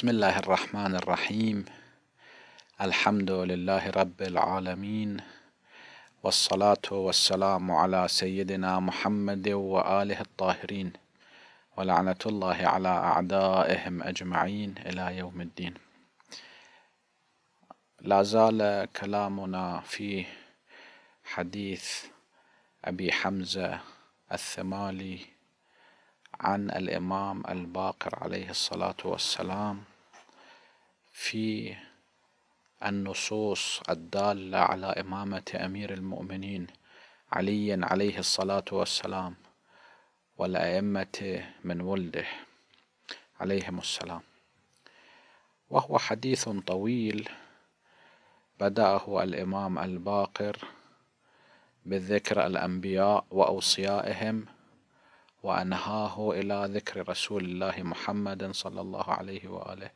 بسم الله الرحمن الرحيم الحمد لله رب العالمين والصلاة والسلام على سيدنا محمد وآله الطاهرين ولعنة الله على أعدائهم أجمعين إلى يوم الدين لا زال كلامنا في حديث أبي حمزة الثمالي عن الإمام الباقر عليه الصلاة والسلام في النصوص الدالة على إمامة أمير المؤمنين علي عليه الصلاة والسلام والأئمة من ولده عليهم السلام وهو حديث طويل بدأه الإمام الباقر بذكر الأنبياء وأوصيائهم وأنهاه إلى ذكر رسول الله محمد صلى الله عليه وآله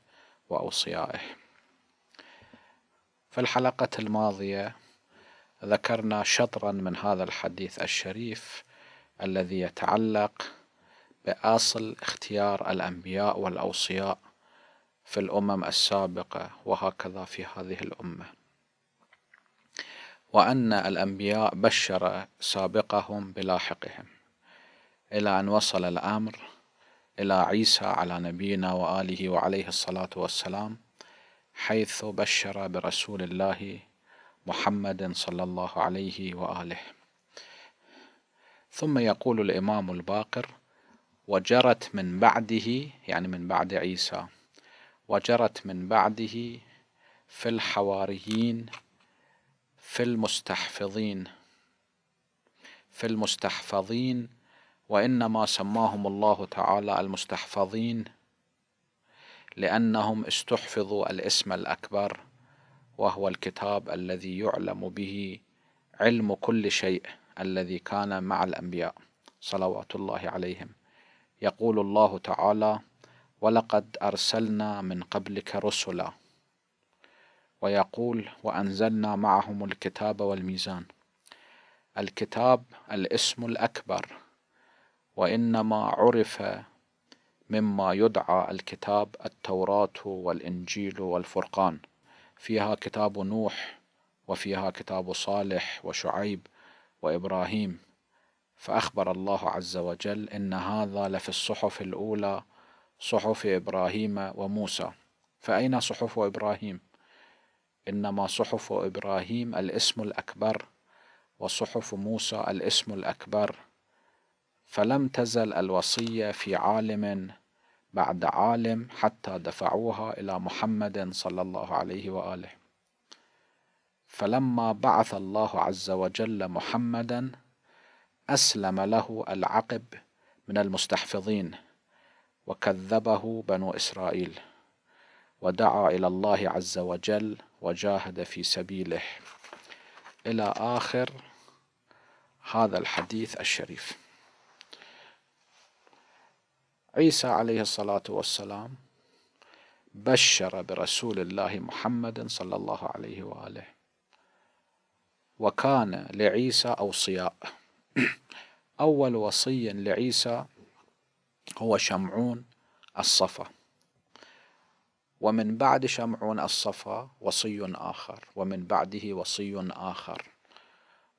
وأوصيائه في الحلقة الماضية ذكرنا شطرا من هذا الحديث الشريف الذي يتعلق بأصل اختيار الأنبياء والأوصياء في الأمم السابقة وهكذا في هذه الأمة وأن الأنبياء بشر سابقهم بلاحقهم إلى أن وصل الأمر إلى عيسى على نبينا وآله وعليه الصلاة والسلام حيث بشر برسول الله محمد صلى الله عليه وآله ثم يقول الإمام الباقر وجرت من بعده يعني من بعد عيسى وجرت من بعده في الحواريين في المستحفظين في المستحفظين وإنما سماهم الله تعالى المستحفظين لأنهم استحفظوا الاسم الأكبر وهو الكتاب الذي يعلم به علم كل شيء الذي كان مع الأنبياء صلوات الله عليهم يقول الله تعالى ولقد أرسلنا من قبلك رسلا ويقول وأنزلنا معهم الكتاب والميزان الكتاب الاسم الأكبر وإنما عرف مما يدعى الكتاب التوراة والإنجيل والفرقان فيها كتاب نوح وفيها كتاب صالح وشعيب وإبراهيم فأخبر الله عز وجل إن هذا لفي الصحف الأولى صحف إبراهيم وموسى فأين صحف إبراهيم؟ إنما صحف إبراهيم الاسم الأكبر وصحف موسى الاسم الأكبر فلم تزل الوصية في عالم بعد عالم حتى دفعوها إلى محمد صلى الله عليه وآله فلما بعث الله عز وجل محمدا أسلم له العقب من المستحفظين وكذبه بنو إسرائيل ودعا إلى الله عز وجل وجاهد في سبيله إلى آخر هذا الحديث الشريف عيسى عليه الصلاة والسلام بشر برسول الله محمد صلى الله عليه وآله وكان لعيسى أوصياء أول وصي لعيسى هو شمعون الصفا ومن بعد شمعون الصفا وصي آخر ومن بعده وصي آخر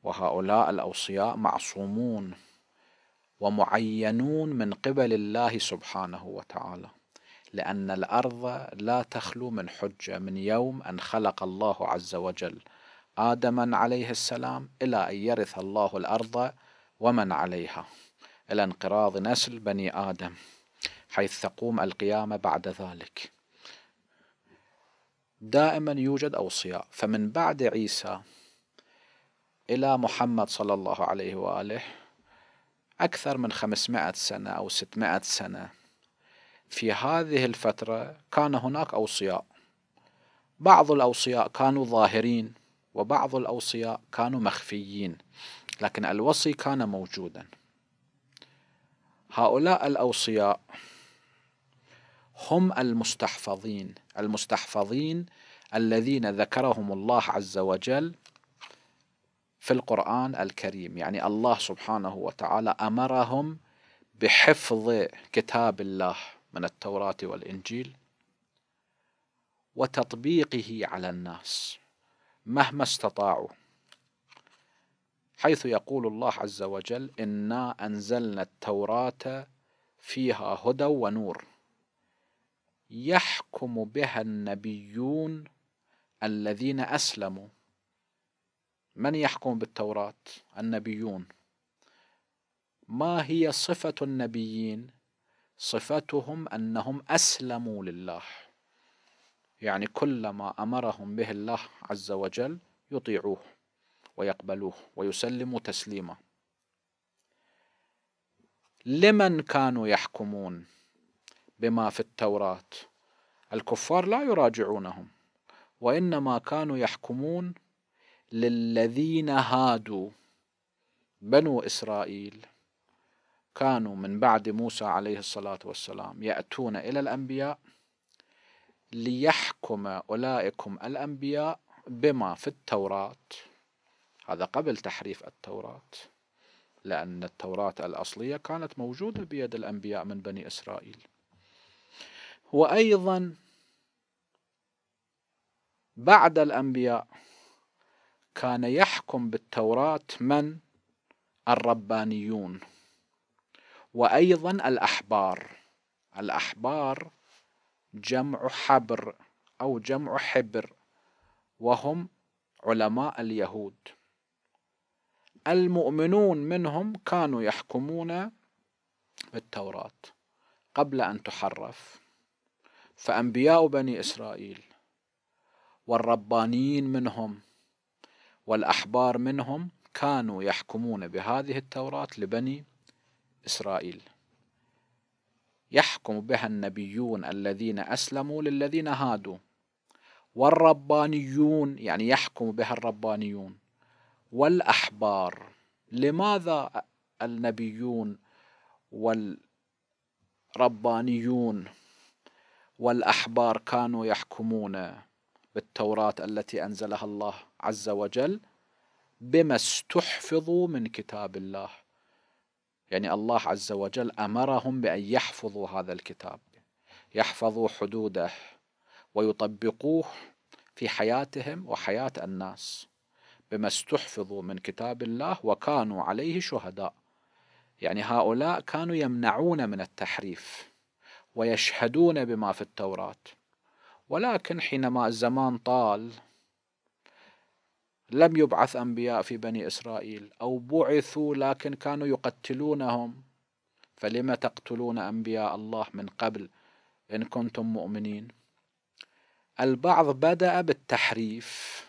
وهؤلاء الأوصياء معصومون ومعينون من قبل الله سبحانه وتعالى لأن الأرض لا تخلو من حجة من يوم أن خلق الله عز وجل آدما عليه السلام إلى أن يرث الله الأرض ومن عليها إلى انقراض نسل بني آدم حيث تقوم القيامة بعد ذلك دائما يوجد أوصياء فمن بعد عيسى إلى محمد صلى الله عليه وآله أكثر من 500 سنة أو 600 سنة في هذه الفترة كان هناك أوصياء بعض الأوصياء كانوا ظاهرين وبعض الأوصياء كانوا مخفيين لكن الوصي كان موجودا هؤلاء الأوصياء هم المستحفظين المستحفظين الذين ذكرهم الله عز وجل في القرآن الكريم يعني الله سبحانه وتعالى أمرهم بحفظ كتاب الله من التوراة والإنجيل وتطبيقه على الناس مهما استطاعوا حيث يقول الله عز وجل إنا أنزلنا التوراة فيها هدى ونور يحكم بها النبيون الذين أسلموا من يحكم بالتوراة النبيون ما هي صفة النبيين صفتهم أنهم أسلموا لله يعني كل ما أمرهم به الله عز وجل يطيعوه ويقبلوه ويسلموا تسليما لمن كانوا يحكمون بما في التوراة الكفار لا يراجعونهم وإنما كانوا يحكمون للذين هادوا بنو إسرائيل كانوا من بعد موسى عليه الصلاة والسلام يأتون إلى الأنبياء ليحكم أولئكم الأنبياء بما في التوراة هذا قبل تحريف التوراة لأن التوراة الأصلية كانت موجودة بيد الأنبياء من بني إسرائيل وأيضا بعد الأنبياء كان يحكم بالتوراة من الربانيون وأيضا الأحبار الأحبار جمع حبر أو جمع حبر وهم علماء اليهود المؤمنون منهم كانوا يحكمون بالتوراة قبل أن تحرف فأنبياء بني إسرائيل والربانيين منهم والأحبار منهم كانوا يحكمون بهذه التوراة لبني إسرائيل يحكم بها النبيون الذين أسلموا للذين هادوا والربانيون يعني يحكم بها الربانيون والأحبار لماذا النبيون والربانيون والأحبار كانوا يحكمون بالتوراة التي أنزلها الله عز وجل بما استحفظوا من كتاب الله يعني الله عز وجل أمرهم بأن يحفظوا هذا الكتاب يحفظوا حدوده ويطبقوه في حياتهم وحياة الناس بما استحفظوا من كتاب الله وكانوا عليه شهداء يعني هؤلاء كانوا يمنعون من التحريف ويشهدون بما في التوراه ولكن حينما الزمان طال لم يبعث أنبياء في بني إسرائيل أو بعثوا لكن كانوا يقتلونهم فلم تقتلون أنبياء الله من قبل إن كنتم مؤمنين البعض بدأ بالتحريف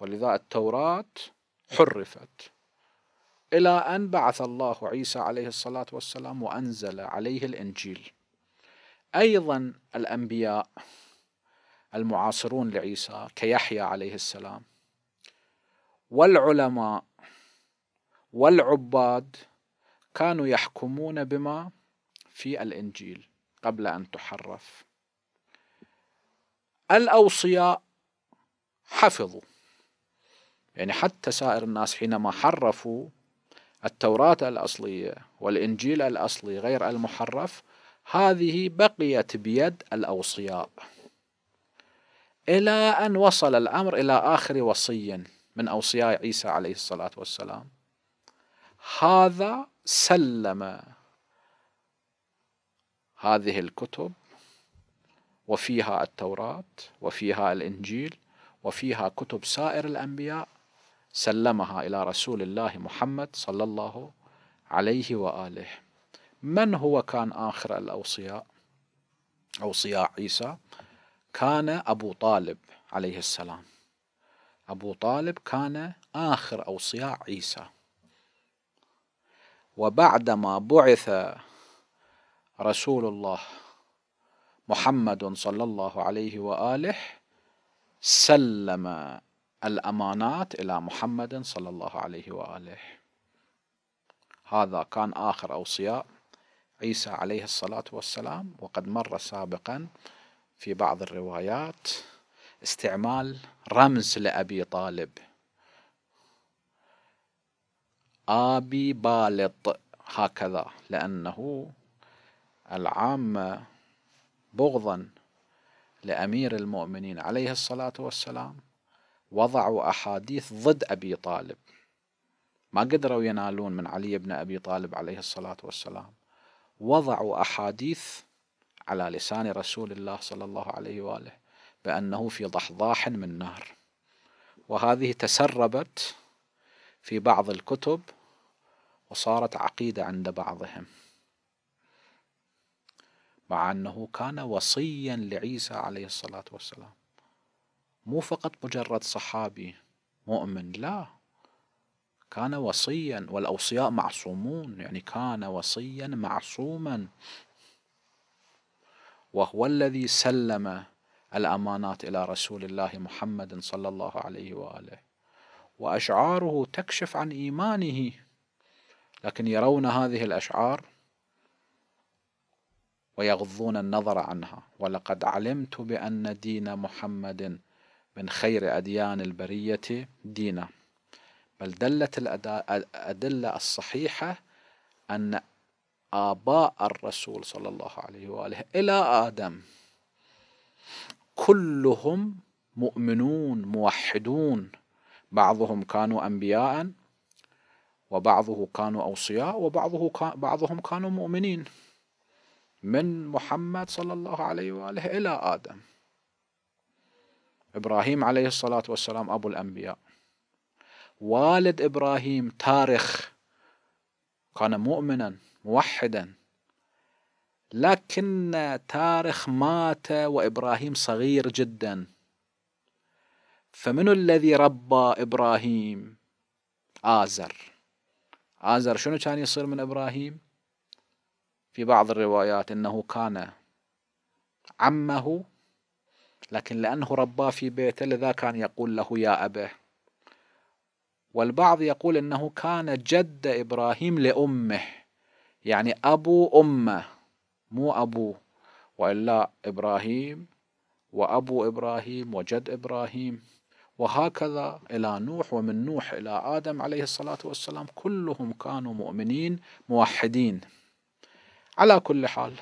ولذا التوراة حرفت إلى أن بعث الله عيسى عليه الصلاة والسلام وأنزل عليه الإنجيل أيضا الأنبياء المعاصرون لعيسى كيحيى عليه السلام والعلماء والعباد كانوا يحكمون بما في الإنجيل قبل أن تحرف الأوصياء حفظوا يعني حتى سائر الناس حينما حرفوا التوراة الأصلية والإنجيل الأصلي غير المحرف هذه بقيت بيد الأوصياء إلى أن وصل الأمر إلى آخر وصي من أوصياء عيسى عليه الصلاة والسلام هذا سلم هذه الكتب وفيها التوراة وفيها الإنجيل وفيها كتب سائر الأنبياء سلمها إلى رسول الله محمد صلى الله عليه وآله من هو كان آخر الأوصياء أوصياء عيسى كان أبو طالب عليه السلام أبو طالب كان آخر أوصياء عيسى وبعدما بعث رسول الله محمد صلى الله عليه وآله سلم الأمانات إلى محمد صلى الله عليه وآله هذا كان آخر أوصياء عيسى عليه الصلاة والسلام وقد مر سابقا في بعض الروايات استعمال رمز لأبي طالب آبي بالط هكذا لأنه العامة بغضا لأمير المؤمنين عليه الصلاة والسلام وضعوا أحاديث ضد أبي طالب ما قدروا ينالون من علي بن أبي طالب عليه الصلاة والسلام وضعوا أحاديث على لسان رسول الله صلى الله عليه وآله بأنه في ضحضاح من نار وهذه تسربت في بعض الكتب وصارت عقيدة عند بعضهم مع أنه كان وصيا لعيسى عليه الصلاة والسلام مو فقط مجرد صحابي مؤمن لا كان وصيا والأوصياء معصومون يعني كان وصيا معصوما وهو الذي سلم الأمانات إلى رسول الله محمد صلى الله عليه وآله وأشعاره تكشف عن إيمانه لكن يرون هذه الأشعار ويغضون النظر عنها ولقد علمت بأن دين محمد من خير أديان البرية دينا بل دلت الأدلة الصحيحة أن آباء الرسول صلى الله عليه وآله إلى آدم كلهم مؤمنون موحدون بعضهم كانوا أنبياء وبعضه كانوا أوصياء وبعضه كان بعضهم كانوا مؤمنين من محمد صلى الله عليه وآله إلى آدم إبراهيم عليه الصلاة والسلام أبو الأنبياء والد إبراهيم تارخ كان مؤمنا موحدا لكن تارخ مات وإبراهيم صغير جدا فمن الذي ربى إبراهيم آزر آزر شنو كان يصير من إبراهيم في بعض الروايات إنه كان عمه لكن لأنه رباه في بيته لذا كان يقول له يا أبه والبعض يقول أنه كان جد إبراهيم لأمه يعني أبو أمه مو أبوه وإلا إبراهيم وأبو إبراهيم وجد إبراهيم وهكذا إلى نوح ومن نوح إلى آدم عليه الصلاة والسلام كلهم كانوا مؤمنين موحدين على كل حال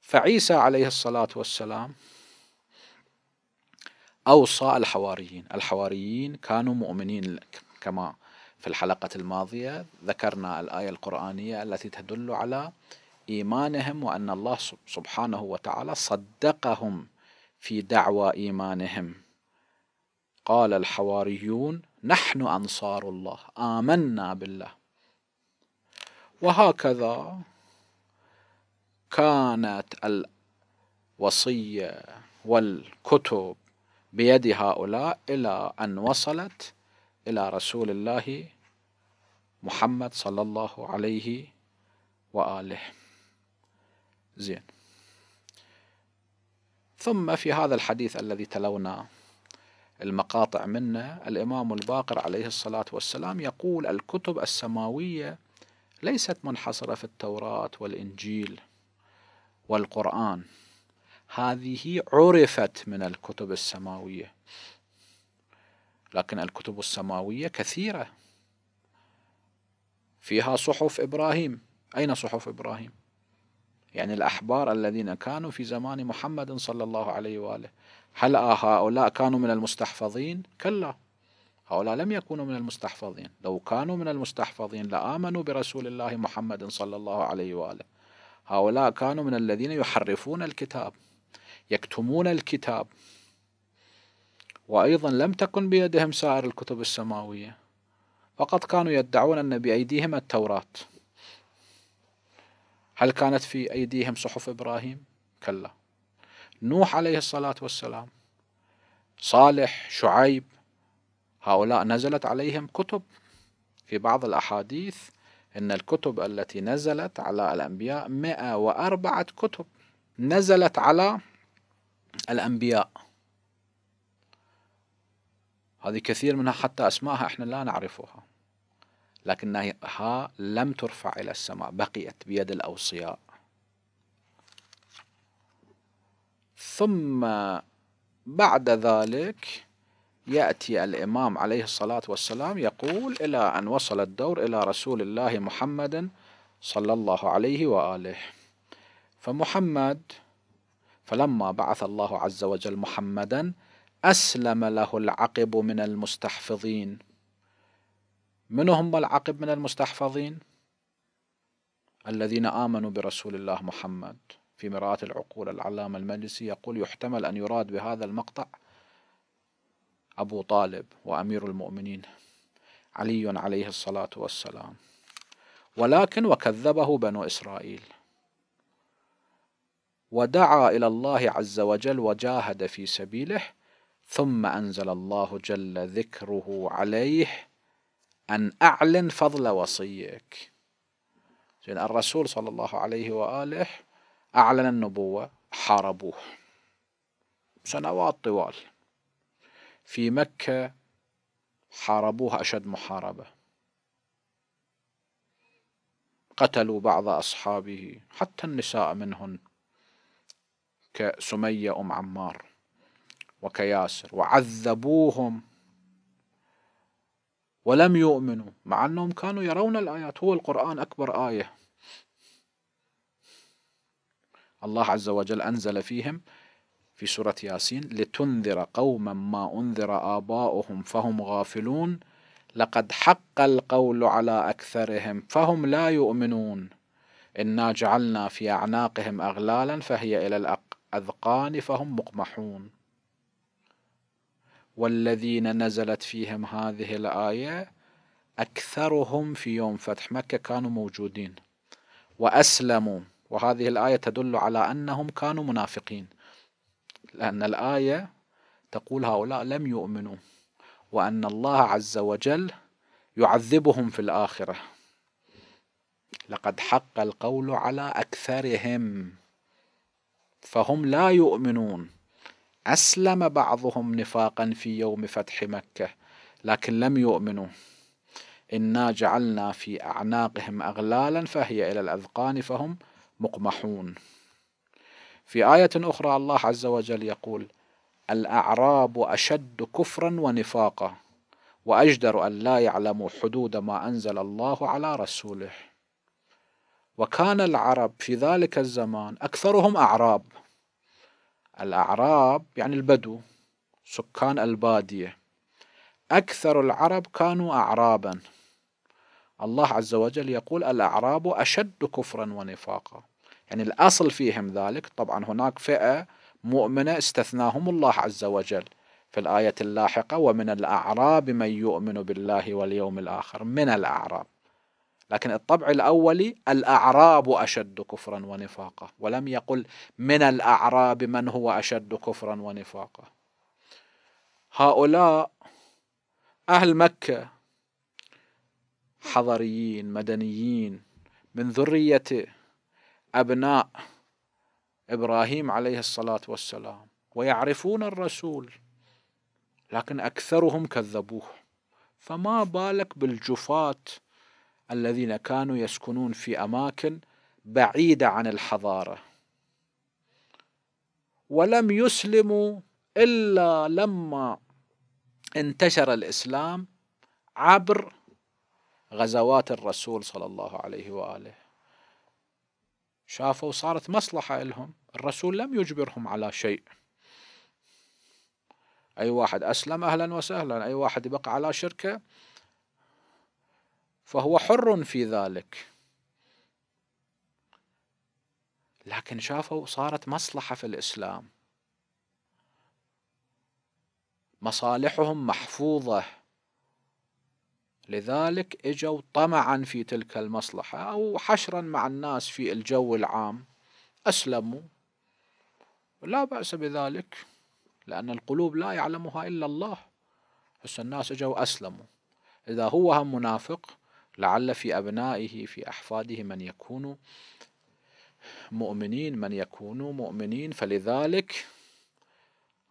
فعيسى عليه الصلاة والسلام أوصى الحواريين الحواريين كانوا مؤمنين لك كما في الحلقة الماضية ذكرنا الآية القرآنية التي تدل على إيمانهم وأن الله سبحانه وتعالى صدقهم في دعوى إيمانهم قال الحواريون نحن أنصار الله آمنا بالله وهكذا كانت الوصية والكتب بيد هؤلاء إلى أن وصلت إلى رسول الله محمد صلى الله عليه وآله زين ثم في هذا الحديث الذي تلونا المقاطع منه الإمام الباقر عليه الصلاة والسلام يقول الكتب السماوية ليست منحصرة في التوراة والإنجيل والقرآن هذه عرفت من الكتب السماوية لكن الكتب السماوية كثيرة فيها صحف إبراهيم أين صحف إبراهيم؟ يعني الأحبار الذين كانوا في زمان محمد صلى الله عليه وآله هل آه هؤلاء كانوا من المستحفظين؟ كلا هؤلاء لم يكونوا من المستحفظين لو كانوا من المستحفظين لآمنوا برسول الله محمد صلى الله عليه وآله هؤلاء كانوا من الذين يحرفون الكتاب يكتمون الكتاب وأيضا لم تكن بيدهم سائر الكتب السماوية فقد كانوا يدعون أن بأيديهم التوراة هل كانت في أيديهم صحف إبراهيم؟ كلا نوح عليه الصلاة والسلام صالح شعيب هؤلاء نزلت عليهم كتب في بعض الأحاديث إن الكتب التي نزلت على الأنبياء 104 كتب نزلت على الأنبياء هذه كثير منها حتى أسماءها إحنا لا نعرفها لكنها لم ترفع إلى السماء بقيت بيد الأوصياء ثم بعد ذلك يأتي الإمام عليه الصلاة والسلام يقول إلى أن وصل الدور إلى رسول الله محمد صلى الله عليه وآله فمحمد فلما بعث الله عز وجل محمدا أسلم له العقب من المستحفظين من هم العقب من المستحفظين؟ الذين آمنوا برسول الله محمد في مرآة العقول العلامة المجلسي يقول يحتمل أن يراد بهذا المقطع أبو طالب وأمير المؤمنين علي عليه الصلاة والسلام ولكن وكذبه بنو إسرائيل ودعا إلى الله عز وجل وجاهد في سبيله ثم أنزل الله جل ذكره عليه أن أعلن فضل وصيك زين الرسول صلى الله عليه وآله أعلن النبوة حاربوه سنوات طوال في مكة حاربوه أشد محاربة قتلوا بعض أصحابه حتى النساء منهن كسمية أم عمار وكياسر وعذبوهم ولم يؤمنوا مع أنهم كانوا يرون الآيات هو القرآن أكبر آية الله عز وجل أنزل فيهم في سورة ياسين لتنذر قوما ما أنذر آباؤهم فهم غافلون لقد حق القول على أكثرهم فهم لا يؤمنون إنا جعلنا في أعناقهم أغلالا فهي إلى الأذقان فهم مقمحون والذين نزلت فيهم هذه الآية أكثرهم في يوم فتح مكة كانوا موجودين وأسلموا وهذه الآية تدل على أنهم كانوا منافقين لأن الآية تقول هؤلاء لم يؤمنوا وأن الله عز وجل يعذبهم في الآخرة لقد حق القول على أكثرهم فهم لا يؤمنون أسلم بعضهم نفاقا في يوم فتح مكة لكن لم يؤمنوا إنا جعلنا في أعناقهم أغلالا فهي إلى الأذقان فهم مقمحون في آية أخرى الله عز وجل يقول الأعراب أشد كفرا ونفاقا وأجدر أن لا يعلموا حدود ما أنزل الله على رسوله وكان العرب في ذلك الزمان أكثرهم أعراب الأعراب يعني البدو سكان البادية أكثر العرب كانوا أعرابا الله عز وجل يقول الأعراب أشد كفرا ونفاقا يعني الأصل فيهم ذلك طبعا هناك فئة مؤمنة استثناهم الله عز وجل في الآية اللاحقة ومن الأعراب من يؤمن بالله واليوم الآخر من الأعراب لكن الطبع الأولي الأعراب أشد كفرا ونفاقا ولم يقل من الأعراب من هو أشد كفرا ونفاقا هؤلاء أهل مكة حضريين مدنيين من ذرية أبناء إبراهيم عليه الصلاة والسلام ويعرفون الرسول لكن أكثرهم كذبوه فما بالك بالجفاة الذين كانوا يسكنون في أماكن بعيدة عن الحضارة ولم يسلموا إلا لما انتشر الإسلام عبر غزوات الرسول صلى الله عليه وآله شافوا صارت مصلحة لهم الرسول لم يجبرهم على شيء أي واحد أسلم أهلا وسهلا أي واحد يبقى على شركة فهو حر في ذلك لكن شافوا صارت مصلحة في الإسلام مصالحهم محفوظة لذلك اجوا طمعا في تلك المصلحة أو حشرا مع الناس في الجو العام أسلموا لا بأس بذلك لأن القلوب لا يعلمها إلا الله بس الناس اجوا أسلموا إذا هو هم منافق لعل في أبنائه في أحفاده من يكون مؤمنين من يكونوا مؤمنين فلذلك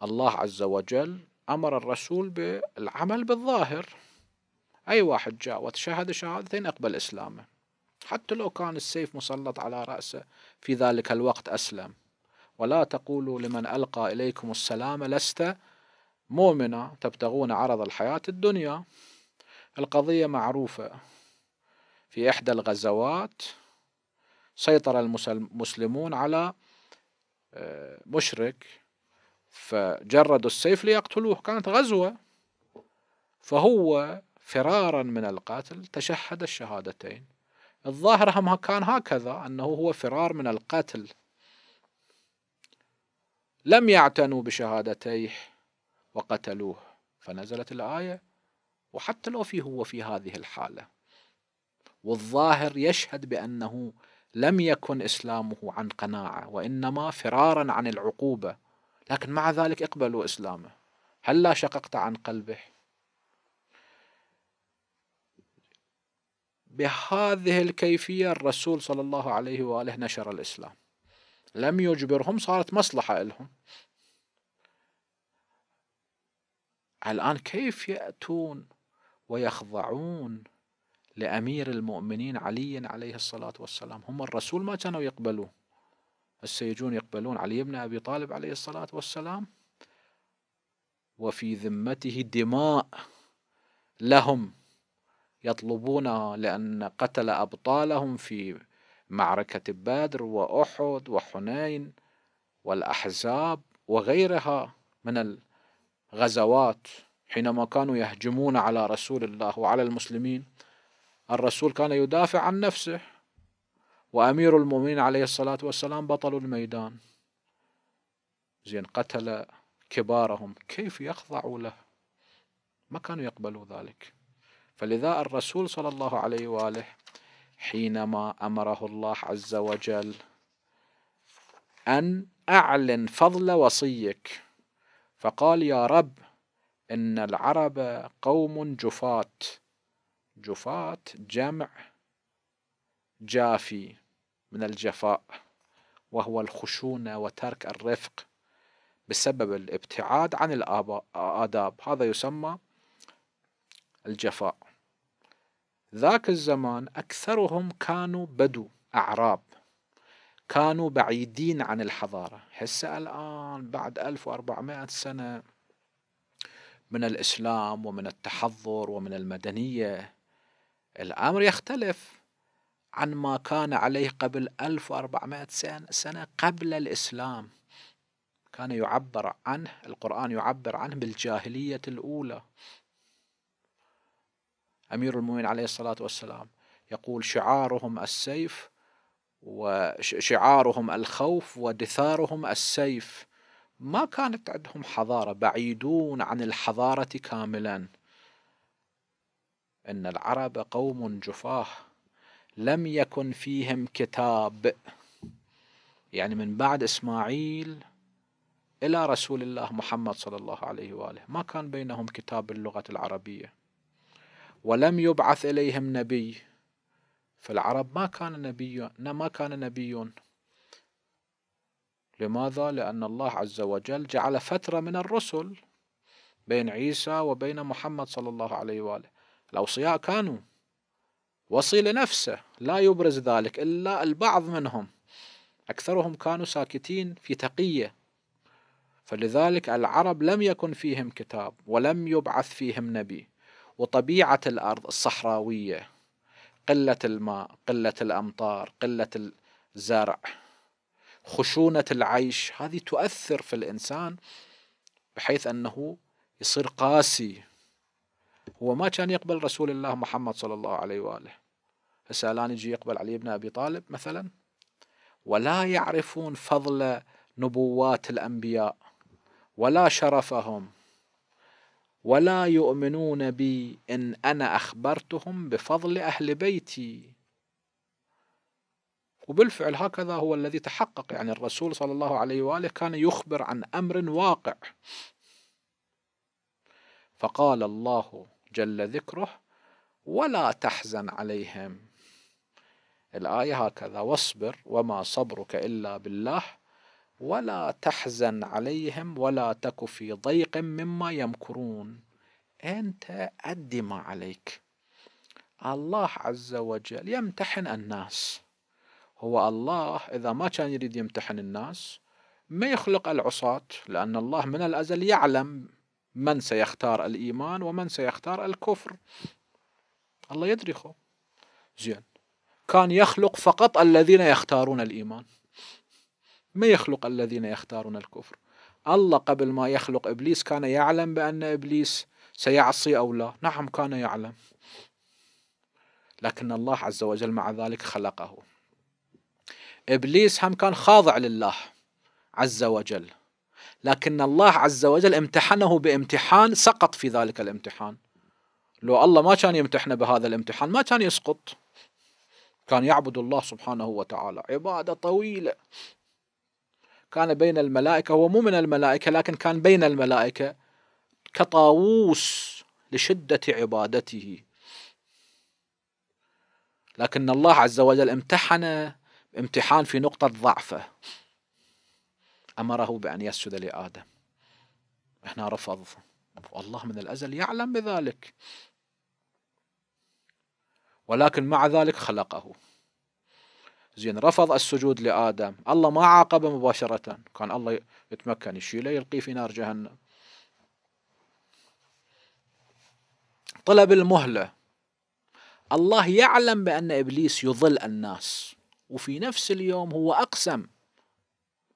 الله عز وجل أمر الرسول بالعمل بالظاهر أي واحد جاء وتشهد شهادتين اقبل إسلامه حتى لو كان السيف مسلط على رأسه في ذلك الوقت أسلم ولا تقولوا لمن ألقى إليكم السلام لست مؤمنا تبتغون عرض الحياة الدنيا القضية معروفة في إحدى الغزوات سيطر المسلمون على آه، مشرك فجردوا السيف ليقتلوه كانت غزوة فهو فرارا من القتل تشهد الشهادتين الظاهر هم كان هكذا أنه هو فرار من القتل لم يعتنوا بشهادتيه وقتلوه فنزلت الآية وحتى لو في هو في هذه الحالة والظاهر يشهد بأنه لم يكن إسلامه عن قناعة وإنما فرارا عن العقوبة لكن مع ذلك اقبلوا إسلامه هل لا شققت عن قلبه بهذه الكيفية الرسول صلى الله عليه وآله نشر الإسلام لم يجبرهم صارت مصلحة لهم الآن كيف يأتون ويخضعون لأمير المؤمنين علي عليه الصلاة والسلام هم الرسول ما كانوا يقبلوه السيجون يجون يقبلون علي بن أبي طالب عليه الصلاة والسلام وفي ذمته دماء لهم يطلبون لأن قتل أبطالهم في معركة بدر وأحد وحنين والأحزاب وغيرها من الغزوات حينما كانوا يهجمون على رسول الله وعلى المسلمين الرسول كان يدافع عن نفسه وأمير المؤمنين عليه الصلاة والسلام بطل الميدان زين قتل كبارهم كيف يخضعوا له ما كانوا يقبلوا ذلك فلذا الرسول صلى الله عليه وآله حينما أمره الله عز وجل أن أعلن فضل وصيك فقال يا رب إن العرب قوم جفات جفاة جمع جافي من الجفاء وهو الخشونة وترك الرفق بسبب الابتعاد عن الآداب هذا يسمى الجفاء ذاك الزمان أكثرهم كانوا بدو أعراب كانوا بعيدين عن الحضارة هسه الآن بعد 1400 سنة من الإسلام ومن التحضر ومن المدنية الأمر يختلف عن ما كان عليه قبل 1400 سنة قبل الإسلام كان يعبر عنه القرآن يعبر عنه بالجاهلية الأولى أمير المؤمنين عليه الصلاة والسلام يقول شعارهم السيف وشعارهم الخوف ودثارهم السيف ما كانت عندهم حضارة بعيدون عن الحضارة كاملا أن العرب قوم جفاه لم يكن فيهم كتاب يعني من بعد إسماعيل إلى رسول الله محمد صلى الله عليه وآله ما كان بينهم كتاب باللغة العربية ولم يبعث إليهم نبي فالعرب ما كان نبي ما كان نبي لماذا؟ لأن الله عز وجل جعل فترة من الرسل بين عيسى وبين محمد صلى الله عليه وآله الأوصياء كانوا وصي لنفسه لا يبرز ذلك إلا البعض منهم أكثرهم كانوا ساكتين في تقية فلذلك العرب لم يكن فيهم كتاب ولم يبعث فيهم نبي وطبيعة الأرض الصحراوية قلة الماء قلة الأمطار قلة الزرع خشونة العيش هذه تؤثر في الإنسان بحيث أنه يصير قاسي هو ما كان يقبل رسول الله محمد صلى الله عليه وآله هسه الآن يجي يقبل علي بن أبي طالب مثلا ولا يعرفون فضل نبوات الأنبياء ولا شرفهم ولا يؤمنون بي إن أنا أخبرتهم بفضل أهل بيتي وبالفعل هكذا هو الذي تحقق يعني الرسول صلى الله عليه وآله كان يخبر عن أمر واقع فقال الله جل ذكره ولا تحزن عليهم الآية هكذا واصبر وما صبرك إلا بالله ولا تحزن عليهم ولا تك في ضيق مما يمكرون أنت أدي ما عليك الله عز وجل يمتحن الناس هو الله إذا ما كان يريد يمتحن الناس ما يخلق العصاة لأن الله من الأزل يعلم من سيختار الإيمان ومن سيختار الكفر الله يدري خو زين كان يخلق فقط الذين يختارون الإيمان ما يخلق الذين يختارون الكفر الله قبل ما يخلق إبليس كان يعلم بأن إبليس سيعصي أو لا نعم كان يعلم لكن الله عز وجل مع ذلك خلقه إبليس هم كان خاضع لله عز وجل لكن الله عز وجل امتحنه بامتحان سقط في ذلك الامتحان لو الله ما كان يمتحنه بهذا الامتحان ما كان يسقط كان يعبد الله سبحانه وتعالى عبادة طويلة كان بين الملائكة هو مو من الملائكة لكن كان بين الملائكة كطاووس لشدة عبادته لكن الله عز وجل امتحنه امتحان في نقطة ضعفه أمره بأن يسجد لآدم هنا رفض والله من الأزل يعلم بذلك ولكن مع ذلك خلقه زين رفض السجود لآدم الله ما عاقبه مباشرة كان الله يتمكن يشيله يلقيه في نار جهنم طلب المهلة الله يعلم بأن إبليس يضل الناس وفي نفس اليوم هو أقسم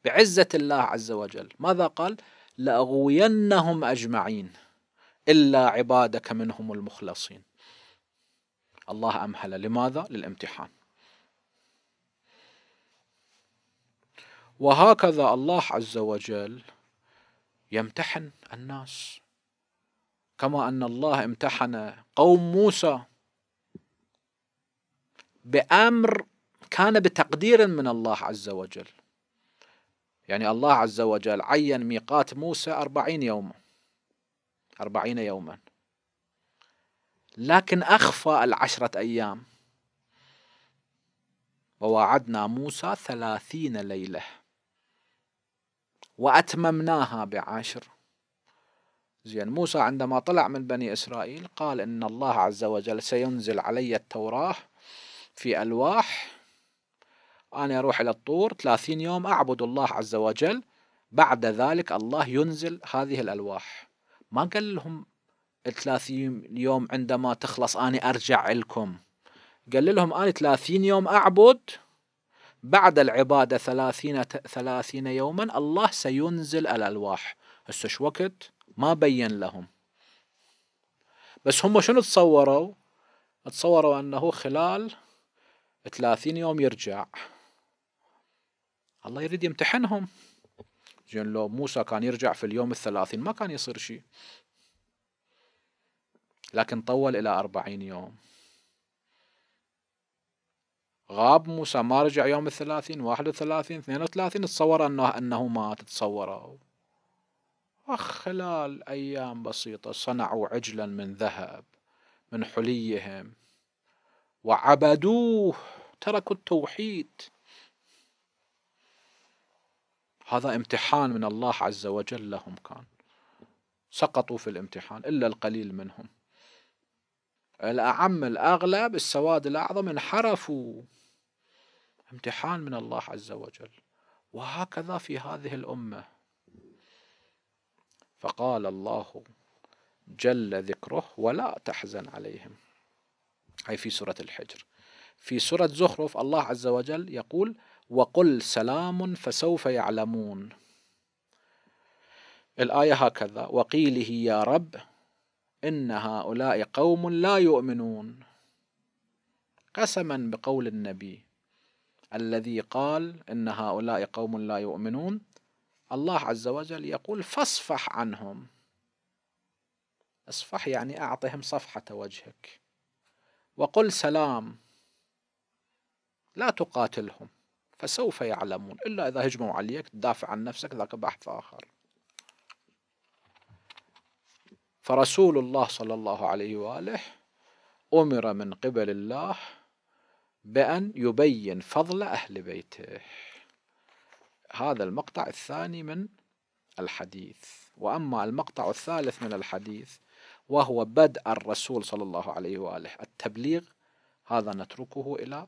بعزة الله عز وجل ماذا قال لأغوينهم أجمعين إلا عبادك منهم المخلصين الله أمهل لماذا للامتحان وهكذا الله عز وجل يمتحن الناس كما أن الله امتحن قوم موسى بأمر كان بتقدير من الله عز وجل يعني الله عز وجل عين ميقات موسى أربعين يوما أربعين يوما لكن أخفى العشرة أيام وواعدنا موسى ثلاثين ليلة وأتممناها بعشر زين موسى عندما طلع من بني إسرائيل قال إن الله عز وجل سينزل علي التوراة في ألواح أنا أروح إلى الطور 30 يوم أعبد الله عز وجل بعد ذلك الله ينزل هذه الألواح ما قال لهم 30 يوم عندما تخلص أنا أرجع لكم قال لهم أنا 30 يوم أعبد بعد العبادة 30, 30 يوما الله سينزل الألواح هسه شو وقت ما بين لهم بس هم شنو تصوروا تصوروا أنه خلال 30 يوم يرجع الله يريد يمتحنهم زين لو موسى كان يرجع في اليوم الثلاثين ما كان يصير شيء لكن طول إلى أربعين يوم غاب موسى ما رجع يوم الثلاثين واحد وثلاثين اثنين وثلاثين تصور أنه, أنه ما تتصوره وخلال أيام بسيطة صنعوا عجلا من ذهب من حليهم وعبدوه تركوا التوحيد هذا امتحان من الله عز وجل لهم كان سقطوا في الامتحان إلا القليل منهم الأعم الأغلب السواد الأعظم انحرفوا امتحان من الله عز وجل وهكذا في هذه الأمة فقال الله جل ذكره ولا تحزن عليهم أي في سورة الحجر في سورة زخرف الله عز وجل يقول وقل سلام فسوف يعلمون الآية هكذا وقيله يا رب إن هؤلاء قوم لا يؤمنون قسما بقول النبي الذي قال إن هؤلاء قوم لا يؤمنون الله عز وجل يقول فاصفح عنهم اصفح يعني أعطهم صفحة وجهك وقل سلام لا تقاتلهم فسوف يعلمون إلا إذا هجموا عليك تدافع عن نفسك ذاك بحث آخر فرسول الله صلى الله عليه وآله أمر من قبل الله بأن يبين فضل أهل بيته هذا المقطع الثاني من الحديث وأما المقطع الثالث من الحديث وهو بدء الرسول صلى الله عليه وآله التبليغ هذا نتركه إلى